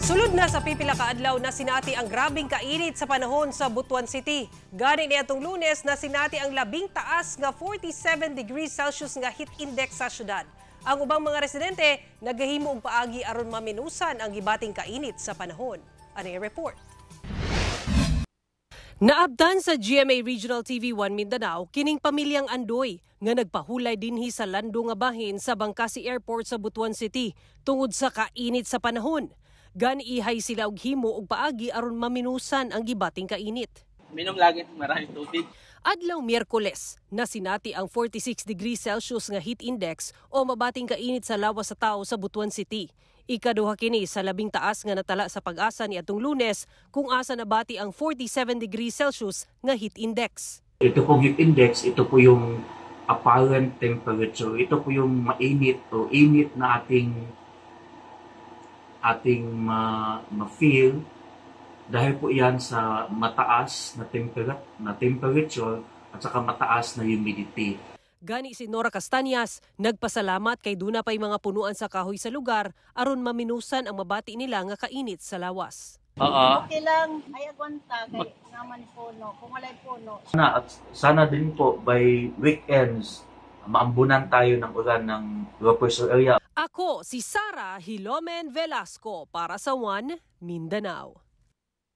Sulod na sa pipila ka adlaw na sinati ang grabing kainit sa panahon sa Butuan City. Gani ni atong Lunes na sinati ang labing taas nga 47 degrees Celsius nga heat index sa syudad. Ang ubang mga residente naghahimo og paagi aron maminusan ang gibating kainit sa panahon. Ani report. Naabdan sa GMA Regional TV 1 Mindanao kining pamilyang Andoy nga nagpahulay dinhi sa lando nga bahin sa Bangkasi Airport sa Butuan City tungod sa kainit sa panahon. Gan ihay sila og himo og paagi aron maminusan ang gibating kainit. Minom lagi marami tubig. Adlaw Miyerkules, nasinati ang 46 degrees Celsius nga heat index o mabating kainit sa lawas sa tao sa Butuan City. Ikaduha kini sa labing taas nga natala sa pag-asa ni atong lunes kung asa nabati ang 47 degrees Celsius nga heat index. Ito pong heat index, ito po yung apparent temperature, ito po yung mainit o init na ating ating ma- ma-feel dahil po iyan sa mataas na, temper- na temperature at saka mataas na humidity. Gani si Nora Castanyas, nagpasalamat kay Duna pa'y mga punuan sa kahoy sa lugar aron maminusan ang mabati nila nga kainit sa lawas. Oo. Uh-huh. Okay lang, ay agwanta kay naman puno, kung walay puno. Sana, at sana din po by weekends maambunan tayo ng ulan ng Roperso area. Ako si Sara Hilomen Velasco para sa One Mindanao.